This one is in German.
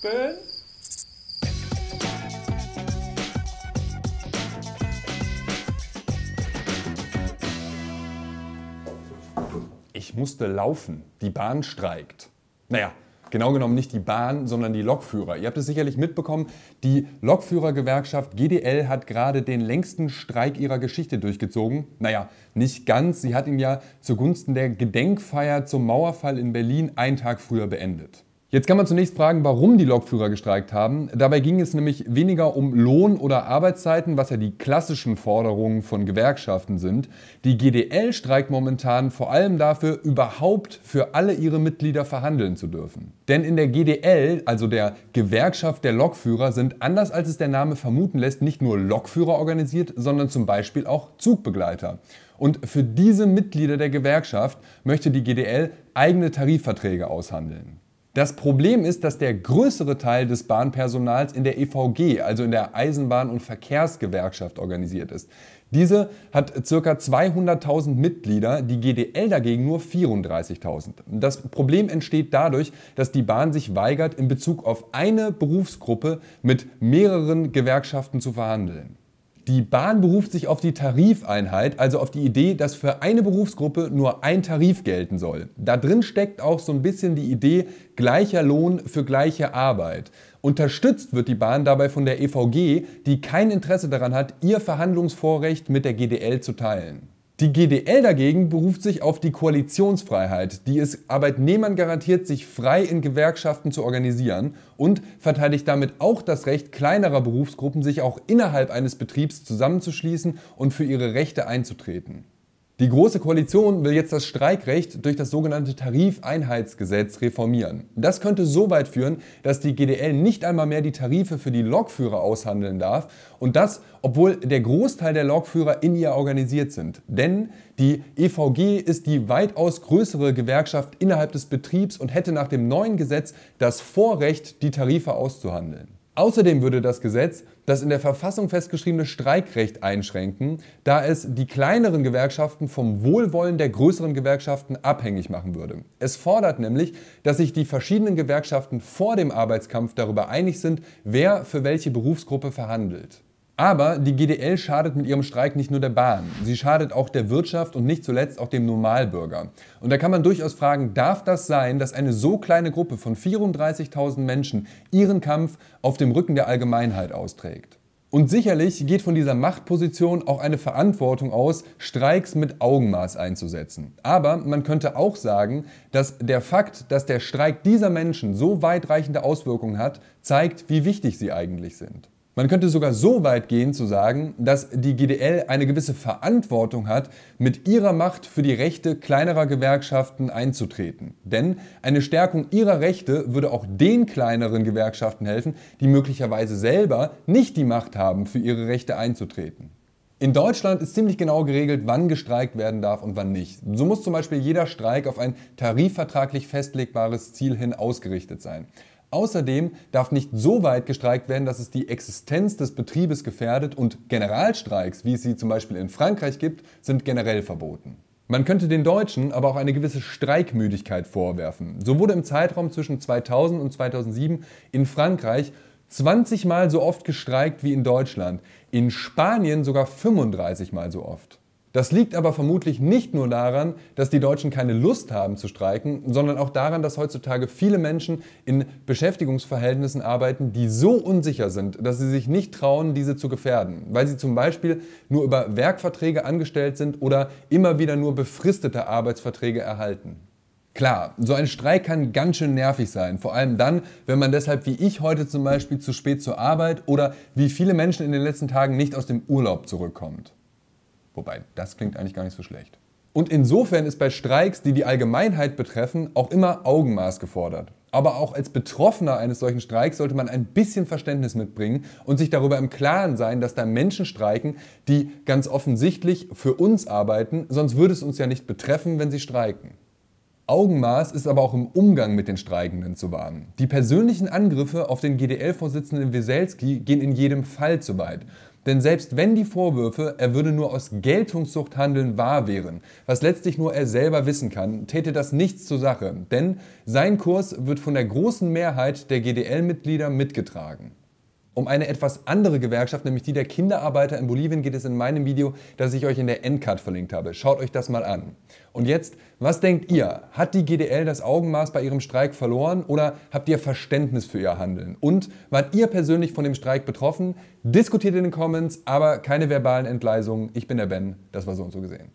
Ben? Ich musste laufen. Die Bahn streikt. Naja, genau genommen nicht die Bahn, sondern die Lokführer. Ihr habt es sicherlich mitbekommen, die Lokführergewerkschaft GDL hat gerade den längsten Streik ihrer Geschichte durchgezogen. Naja, nicht ganz, sie hat ihn ja zugunsten der Gedenkfeier zum Mauerfall in Berlin einen Tag früher beendet. Jetzt kann man zunächst fragen, warum die Lokführer gestreikt haben. Dabei ging es nämlich weniger um Lohn oder Arbeitszeiten, was ja die klassischen Forderungen von Gewerkschaften sind. Die GDL streikt momentan vor allem dafür, überhaupt für alle ihre Mitglieder verhandeln zu dürfen. Denn in der GDL, also der Gewerkschaft der Lokführer, sind anders als es der Name vermuten lässt, nicht nur Lokführer organisiert, sondern zum Beispiel auch Zugbegleiter. Und für diese Mitglieder der Gewerkschaft möchte die GDL eigene Tarifverträge aushandeln. Das Problem ist, dass der größere Teil des Bahnpersonals in der EVG, also in der Eisenbahn- und Verkehrsgewerkschaft, organisiert ist. Diese hat ca. 200.000 Mitglieder, die GDL dagegen nur 34.000. Das Problem entsteht dadurch, dass die Bahn sich weigert, in Bezug auf eine Berufsgruppe mit mehreren Gewerkschaften zu verhandeln. Die Bahn beruft sich auf die Tarifeinheit, also auf die Idee, dass für eine Berufsgruppe nur ein Tarif gelten soll. Da drin steckt auch so ein bisschen die Idee gleicher Lohn für gleiche Arbeit. Unterstützt wird die Bahn dabei von der EVG, die kein Interesse daran hat, ihr Verhandlungsvorrecht mit der GDL zu teilen. Die GDL dagegen beruft sich auf die Koalitionsfreiheit, die es Arbeitnehmern garantiert, sich frei in Gewerkschaften zu organisieren und verteidigt damit auch das Recht kleinerer Berufsgruppen, sich auch innerhalb eines Betriebs zusammenzuschließen und für ihre Rechte einzutreten. Die Große Koalition will jetzt das Streikrecht durch das sogenannte Tarifeinheitsgesetz reformieren. Das könnte so weit führen, dass die GDL nicht einmal mehr die Tarife für die Lokführer aushandeln darf und das, obwohl der Großteil der Lokführer in ihr organisiert sind. Denn die EVG ist die weitaus größere Gewerkschaft innerhalb des Betriebs und hätte nach dem neuen Gesetz das Vorrecht, die Tarife auszuhandeln. Außerdem würde das Gesetz das in der Verfassung festgeschriebene Streikrecht einschränken, da es die kleineren Gewerkschaften vom Wohlwollen der größeren Gewerkschaften abhängig machen würde. Es fordert nämlich, dass sich die verschiedenen Gewerkschaften vor dem Arbeitskampf darüber einig sind, wer für welche Berufsgruppe verhandelt. Aber die GDL schadet mit ihrem Streik nicht nur der Bahn. Sie schadet auch der Wirtschaft und nicht zuletzt auch dem Normalbürger. Und da kann man durchaus fragen, darf das sein, dass eine so kleine Gruppe von 34.000 Menschen ihren Kampf auf dem Rücken der Allgemeinheit austrägt? Und sicherlich geht von dieser Machtposition auch eine Verantwortung aus, Streiks mit Augenmaß einzusetzen. Aber man könnte auch sagen, dass der Fakt, dass der Streik dieser Menschen so weitreichende Auswirkungen hat, zeigt, wie wichtig sie eigentlich sind. Man könnte sogar so weit gehen zu sagen, dass die GDL eine gewisse Verantwortung hat, mit ihrer Macht für die Rechte kleinerer Gewerkschaften einzutreten. Denn eine Stärkung ihrer Rechte würde auch den kleineren Gewerkschaften helfen, die möglicherweise selber nicht die Macht haben, für ihre Rechte einzutreten. In Deutschland ist ziemlich genau geregelt, wann gestreikt werden darf und wann nicht. So muss zum Beispiel jeder Streik auf ein tarifvertraglich festlegbares Ziel hin ausgerichtet sein. Außerdem darf nicht so weit gestreikt werden, dass es die Existenz des Betriebes gefährdet und Generalstreiks, wie es sie zum Beispiel in Frankreich gibt, sind generell verboten. Man könnte den Deutschen aber auch eine gewisse Streikmüdigkeit vorwerfen. So wurde im Zeitraum zwischen 2000 und 2007 in Frankreich 20 Mal so oft gestreikt wie in Deutschland, in Spanien sogar 35 Mal so oft. Das liegt aber vermutlich nicht nur daran, dass die Deutschen keine Lust haben zu streiken, sondern auch daran, dass heutzutage viele Menschen in Beschäftigungsverhältnissen arbeiten, die so unsicher sind, dass sie sich nicht trauen, diese zu gefährden, weil sie zum Beispiel nur über Werkverträge angestellt sind oder immer wieder nur befristete Arbeitsverträge erhalten. Klar, so ein Streik kann ganz schön nervig sein, vor allem dann, wenn man deshalb wie ich heute zum Beispiel zu spät zur Arbeit oder wie viele Menschen in den letzten Tagen nicht aus dem Urlaub zurückkommt. Wobei, das klingt eigentlich gar nicht so schlecht. Und insofern ist bei Streiks, die die Allgemeinheit betreffen, auch immer Augenmaß gefordert. Aber auch als Betroffener eines solchen Streiks sollte man ein bisschen Verständnis mitbringen und sich darüber im Klaren sein, dass da Menschen streiken, die ganz offensichtlich für uns arbeiten, sonst würde es uns ja nicht betreffen, wenn sie streiken. Augenmaß ist aber auch im Umgang mit den Streikenden zu wahren. Die persönlichen Angriffe auf den GDL-Vorsitzenden Weselski gehen in jedem Fall zu weit. Denn selbst wenn die Vorwürfe, er würde nur aus Geltungssucht handeln, wahr wären, was letztlich nur er selber wissen kann, täte das nichts zur Sache, denn sein Kurs wird von der großen Mehrheit der GDL-Mitglieder mitgetragen. Um eine etwas andere Gewerkschaft, nämlich die der Kinderarbeiter in Bolivien, geht es in meinem Video, das ich euch in der Endcard verlinkt habe. Schaut euch das mal an. Und jetzt, was denkt ihr? Hat die GDL das Augenmaß bei ihrem Streik verloren oder habt ihr Verständnis für ihr Handeln? Und wart ihr persönlich von dem Streik betroffen? Diskutiert in den Comments, aber keine verbalen Entgleisungen. Ich bin der Ben, das war so und so gesehen.